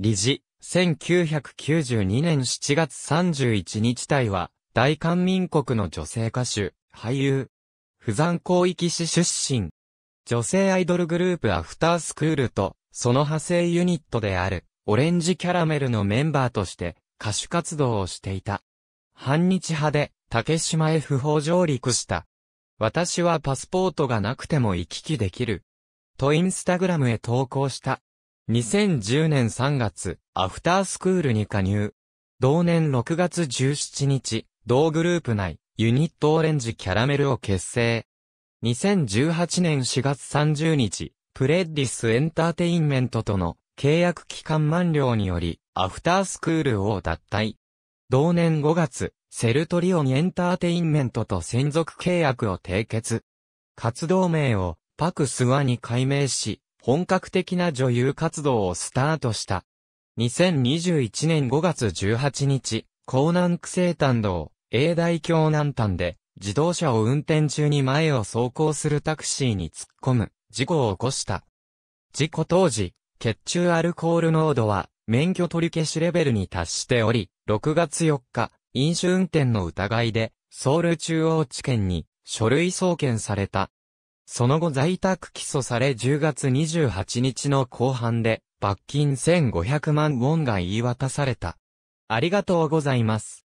理事、1992年7月31日隊は、大韓民国の女性歌手、俳優、不山広域市出身。女性アイドルグループアフタースクールと、その派生ユニットである、オレンジキャラメルのメンバーとして、歌手活動をしていた。反日派で、竹島へ不法上陸した。私はパスポートがなくても行き来できる。とインスタグラムへ投稿した。2010年3月、アフタースクールに加入。同年6月17日、同グループ内、ユニットオレンジキャラメルを結成。2018年4月30日、プレッディスエンターテインメントとの契約期間満了により、アフタースクールを脱退。同年5月、セルトリオンエンターテインメントと専属契約を締結。活動名をパクスワに改名し、本格的な女優活動をスタートした。2021年5月18日、江南区西丹道、永大京南丹で、自動車を運転中に前を走行するタクシーに突っ込む、事故を起こした。事故当時、血中アルコール濃度は、免許取り消しレベルに達しており、6月4日、飲酒運転の疑いで、ソウル中央地検に書類送検された。その後在宅起訴され10月28日の後半で罰金1500万ウォンが言い渡された。ありがとうございます。